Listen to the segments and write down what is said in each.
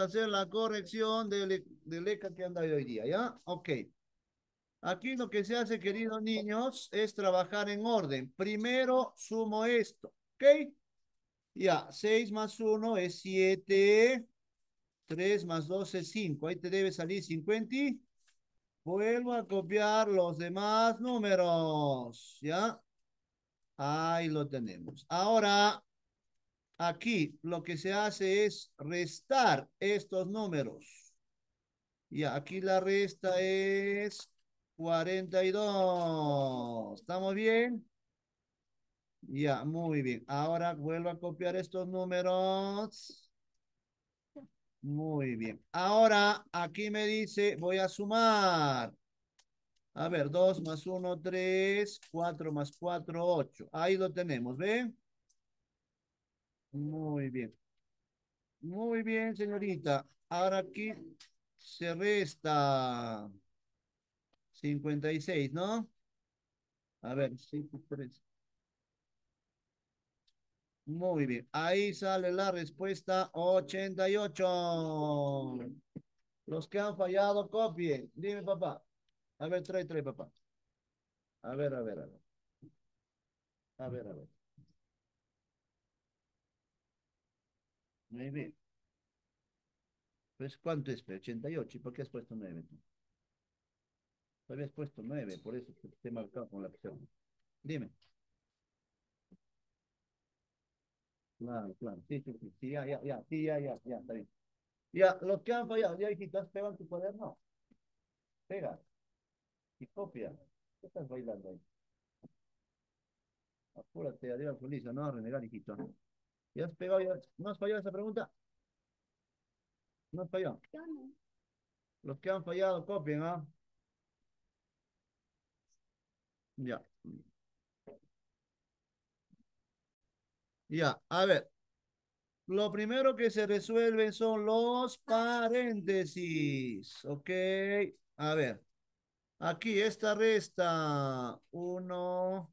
a hacer la corrección del, e, del ECA que anda hoy día, ¿ya? Ok. Aquí lo que se hace, queridos niños, es trabajar en orden. Primero sumo esto, ¿ok? Ya, 6 más 1 es 7, 3 más 2 es 5. Ahí te debe salir 50 vuelvo a copiar los demás números, ¿ya? Ahí lo tenemos. Ahora, Aquí lo que se hace es restar estos números. Y aquí la resta es 42. ¿Estamos bien? Ya, muy bien. Ahora vuelvo a copiar estos números. Muy bien. Ahora aquí me dice, voy a sumar. A ver, 2 más 1, 3, 4 más 4, 8. Ahí lo tenemos, ¿ven? Muy bien. Muy bien, señorita. Ahora aquí se resta 56, ¿no? A ver, 53. Muy bien. Ahí sale la respuesta 88. Los que han fallado, copien. Dime, papá. A ver, trae, trae, papá. A ver, a ver, a ver. A ver, a ver. 9. Pues, ¿cuánto es? 88. ¿Y por qué has puesto 9 tú? Habías puesto 9, por eso te he marcado con la opción. Dime. Claro, claro. Sí, sí, sí, ya, ya, ya, sí, ya, ya, ya, está bien. Ya, los que han fallado, ya hijitas, pegan tu cuaderno. Pega. Y copia. ¿Qué estás bailando ahí? Apúrate, adiós, Solís, no a renegar, hijito. ¿Ya has pegado? ¿No has fallado esa pregunta? ¿No has fallado? Los que han fallado, copien, ¿ah? Ya. Ya, a ver. Lo primero que se resuelven son los paréntesis. Ok. A ver. Aquí esta resta. Uno.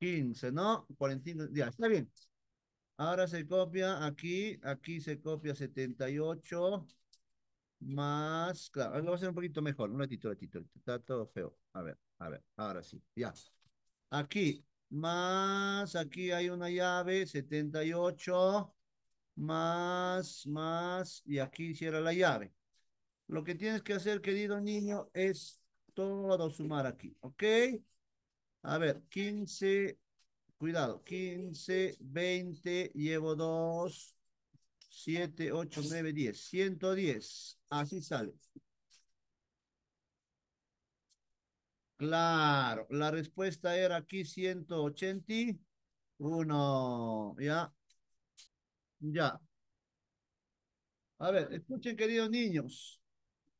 15, ¿no? 45, ya, está bien. Ahora se copia aquí, aquí se copia 78 más, claro, lo va a hacer un poquito mejor, un ratito, ratito, está todo feo. A ver, a ver, ahora sí, ya. Aquí, más, aquí hay una llave, 78, más, más, y aquí cierra la llave. Lo que tienes que hacer, querido niño, es todo sumar aquí, ¿ok? A ver, 15, cuidado, 15, 20, llevo 2, 7, 8, 9, 10, 110. Así sale. Claro, la respuesta era aquí 181. Ya. Ya. A ver, escuchen, queridos niños.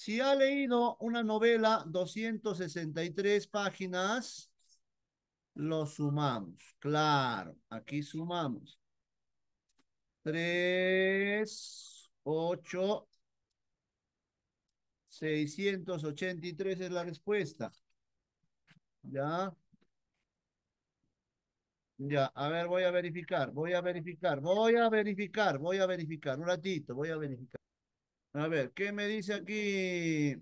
Si ha leído una novela 263 páginas, lo sumamos. Claro, aquí sumamos. 3, 8, 683 es la respuesta. ¿Ya? Ya, a ver, voy a verificar, voy a verificar, voy a verificar, voy a verificar, un ratito, voy a verificar. A ver, ¿qué me dice aquí?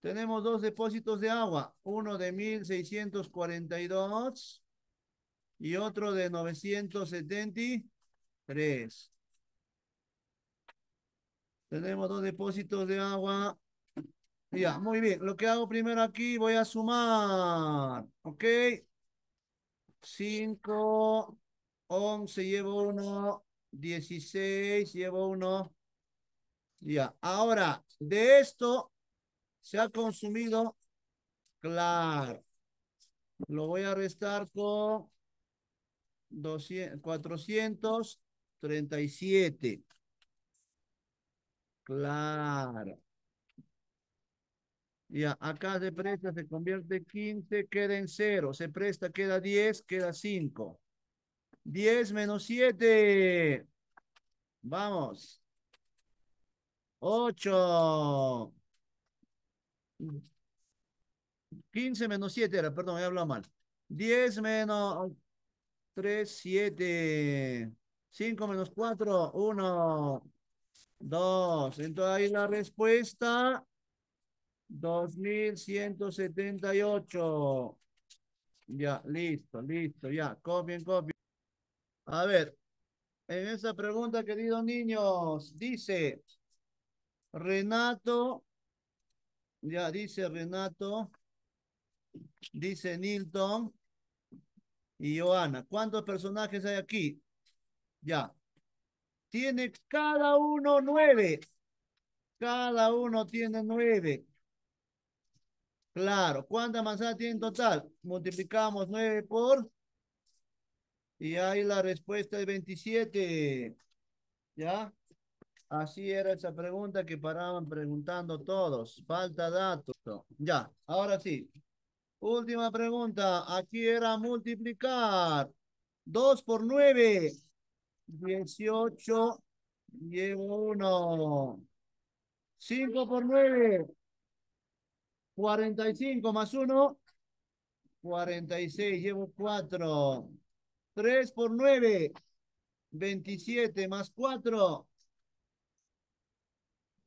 Tenemos dos depósitos de agua, uno de 1642 y otro de 973. Tenemos dos depósitos de agua. Ya, muy bien. Lo que hago primero aquí, voy a sumar. ¿Ok? 5, 11 llevo uno, 16 llevo uno. Ya, ahora, de esto se ha consumido, claro, lo voy a restar con 437. Claro. Ya, acá se presta, se convierte en 15, queda en 0. Se presta, queda 10, queda 5. 10 menos 7. Vamos. 8. 15 menos 7 era, perdón, he hablado mal. 10 menos 3, 7. 5 menos 4, 1, 2. Entonces ahí la respuesta, 2178. Ya, listo, listo, ya, copien, copien. A ver, en esa pregunta, queridos niños, dice... Renato, ya dice Renato, dice Nilton y Joana. ¿Cuántos personajes hay aquí? Ya. Tiene cada uno nueve. Cada uno tiene nueve. Claro. ¿Cuántas manzanas tiene en total? Multiplicamos nueve por. Y ahí la respuesta es 27. ¿Ya? Así era esa pregunta que paraban preguntando todos. Falta datos. Ya, ahora sí. Última pregunta. Aquí era multiplicar. 2 por 9. 18 llevo 1. 5 por 9. 45 más 1. 46 llevo 4. 3 por 9. 27 más 4.